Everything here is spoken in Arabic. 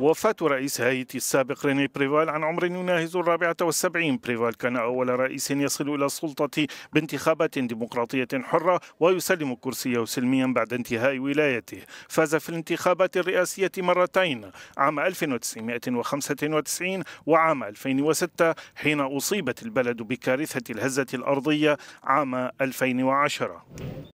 وفاة رئيس هايتي السابق ريني بريفال عن عمر يناهز الرابعة والسبعين بريفال كان أول رئيس يصل إلى السلطة بانتخابات ديمقراطية حرة ويسلم كرسيه سلميا بعد انتهاء ولايته فاز في الانتخابات الرئاسية مرتين عام 1995 وعام 2006 حين أصيبت البلد بكارثة الهزة الأرضية عام 2010